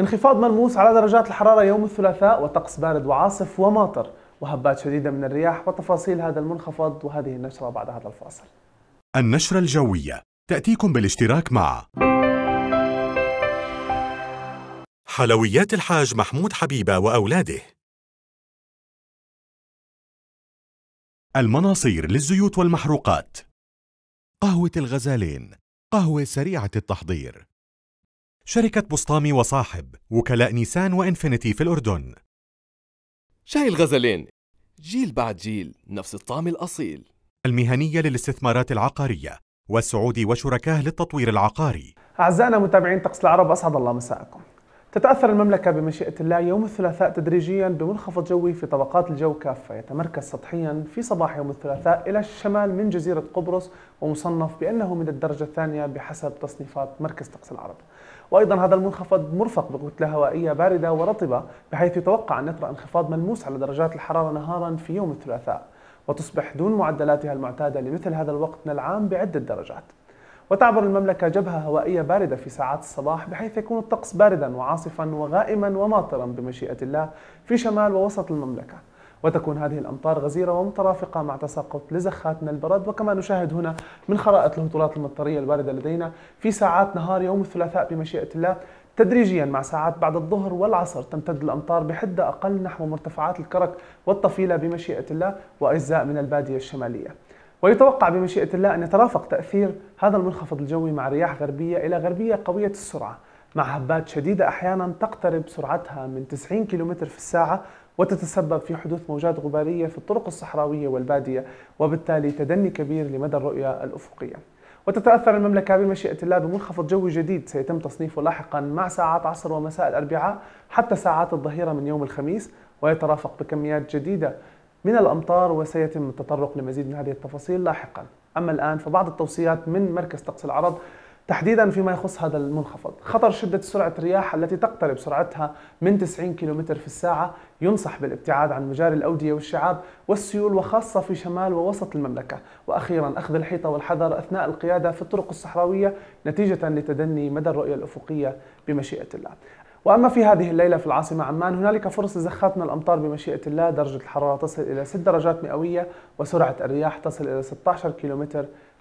انخفاض ملموس على درجات الحرارة يوم الثلاثاء وطقس بارد وعاصف وماطر وهبات شديدة من الرياح وتفاصيل هذا المنخفض وهذه النشرة بعد هذا الفاصل النشرة الجوية تأتيكم بالاشتراك مع حلويات الحاج محمود حبيبة وأولاده المناصير للزيوت والمحروقات قهوة الغزالين قهوة سريعة التحضير شركة بسطامي وصاحب وكلاء نيسان وإنفينيتي في الأردن شاي الغزلين جيل بعد جيل نفس الطعم الأصيل المهنية للاستثمارات العقارية والسعودي وشركاه للتطوير العقاري أعزائنا متابعين طقس العرب أسعد الله مساءكم تتأثر المملكة بمشيئة الله يوم الثلاثاء تدريجيا بمنخفض جوي في طبقات الجو كافة يتمركز سطحيا في صباح يوم الثلاثاء إلى الشمال من جزيرة قبرص ومصنف بأنه من الدرجة الثانية بحسب تصنيفات مركز طقس العرب وايضا هذا المنخفض مرفق بكتله هوائيه بارده ورطبه بحيث يتوقع ان يطرا انخفاض ملموس على درجات الحراره نهارا في يوم الثلاثاء وتصبح دون معدلاتها المعتاده لمثل هذا الوقت من العام بعده درجات. وتعبر المملكة جبهة هوائية باردة في ساعات الصباح بحيث يكون الطقس باردا وعاصفا وغائما وماطرا بمشيئة الله في شمال ووسط المملكة وتكون هذه الأمطار غزيرة ومترافقة مع تساقط لزخات من البرد وكما نشاهد هنا من خرائط الهطولات المطرية الواردة لدينا في ساعات نهار يوم الثلاثاء بمشيئة الله تدريجيا مع ساعات بعد الظهر والعصر تمتد الأمطار بحدة أقل نحو مرتفعات الكرك والطفيلة بمشيئة الله وأجزاء من البادية الشمالية ويتوقع بمشيئة الله أن يترافق تأثير هذا المنخفض الجوي مع رياح غربية إلى غربية قوية السرعة مع هبات شديدة أحيانا تقترب سرعتها من 90 كم في الساعة وتتسبب في حدوث موجات غبارية في الطرق الصحراوية والبادية وبالتالي تدني كبير لمدى الرؤية الأفقية وتتأثر المملكة بمشيئة الله بمنخفض جوي جديد سيتم تصنيفه لاحقا مع ساعات عصر ومساء الأربعاء حتى ساعات الظهيرة من يوم الخميس ويترافق بكميات جديدة من الأمطار وسيتم التطرق لمزيد من هذه التفاصيل لاحقا أما الآن فبعض التوصيات من مركز طقس العرب تحديدا فيما يخص هذا المنخفض خطر شدة سرعة الرياح التي تقترب سرعتها من 90 كم في الساعة ينصح بالابتعاد عن مجاري الأودية والشعاب والسيول وخاصة في شمال ووسط المملكة وأخيرا أخذ الحيطة والحذر أثناء القيادة في الطرق الصحراوية نتيجة لتدني مدى الرؤية الأفقية بمشيئة الله واما في هذه الليله في العاصمه عمان هنالك فرص لزخات من الامطار بمشيئه الله درجه الحراره تصل الى 6 درجات مئويه وسرعه الرياح تصل الى 16 كم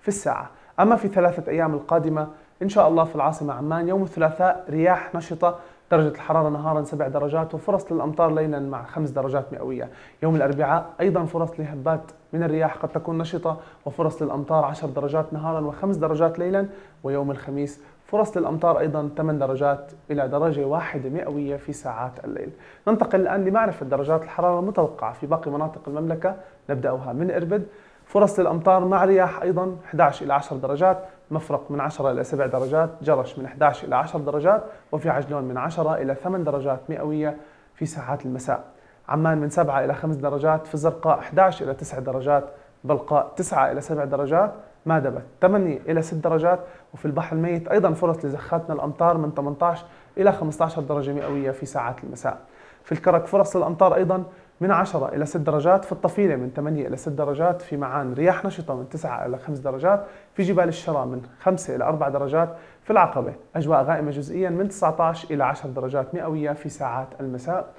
في الساعه أما في ثلاثة أيام القادمة إن شاء الله في العاصمة عمان يوم الثلاثاء رياح نشطة درجة الحرارة نهارا سبع درجات وفرص للأمطار ليلا مع خمس درجات مئوية يوم الأربعاء أيضا فرص لهبات من الرياح قد تكون نشطة وفرص للأمطار عشر درجات نهارا وخمس درجات ليلا ويوم الخميس فرص للأمطار أيضا 8 درجات إلى درجة واحدة مئوية في ساعات الليل ننتقل الآن لمعرفة درجات الحرارة المتوقعة في باقي مناطق المملكة نبدأها من إربد فرص للأمطار مع رياح أيضا 11 إلى 10 درجات مفرق من 10 إلى 7 درجات جرش من 11 إلى 10 درجات وفي عجلون من 10 إلى 8 درجات مئوية في ساعات المساء عمان من 7 إلى 5 درجات في الزرقاء 11 إلى 9 درجات بلقاء 9 إلى 7 درجات مادبة 8 إلى 6 درجات وفي البحر الميت أيضا فرص لزخات من الأمطار من 18 إلى 15 درجة مئوية في ساعات المساء في الكرك فرص للأمطار أيضا من 10 إلى 6 درجات في الطفيلة من 8 إلى 6 درجات في معان رياح نشطة من 9 إلى 5 درجات في جبال الشرا من 5 إلى 4 درجات في العقبة أجواء غائمة جزئيا من 19 إلى 10 درجات مئوية في ساعات المساء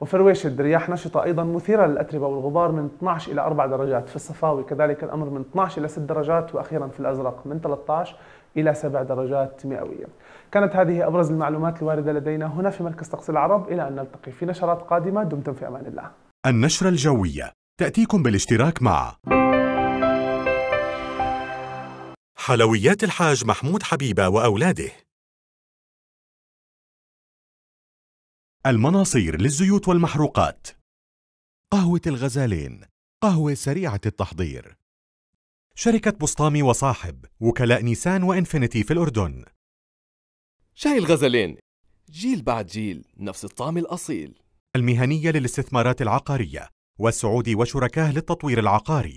وفرويش الرياح نشطة أيضا مثيرة للأتربة والغبار من 12 إلى 4 درجات في الصفاوي كذلك الأمر من 12 إلى 6 درجات وأخيرا في الأزرق من 13 إلى 7 درجات مئوية كانت هذه أبرز المعلومات الواردة لدينا هنا في مركز طقس العرب إلى أن نلتقي في نشرات قادمة دمتم في أمان الله النشرة الجوية تأتيكم بالاشتراك مع حلويات الحاج محمود حبيبة وأولاده المناصير للزيوت والمحروقات قهوة الغزالين قهوة سريعة التحضير شركة بسطامي وصاحب وكلاء نيسان وإنفينيتي في الأردن شاي الغزالين جيل بعد جيل نفس الطعم الأصيل المهنية للاستثمارات العقارية والسعودي وشركاه للتطوير العقاري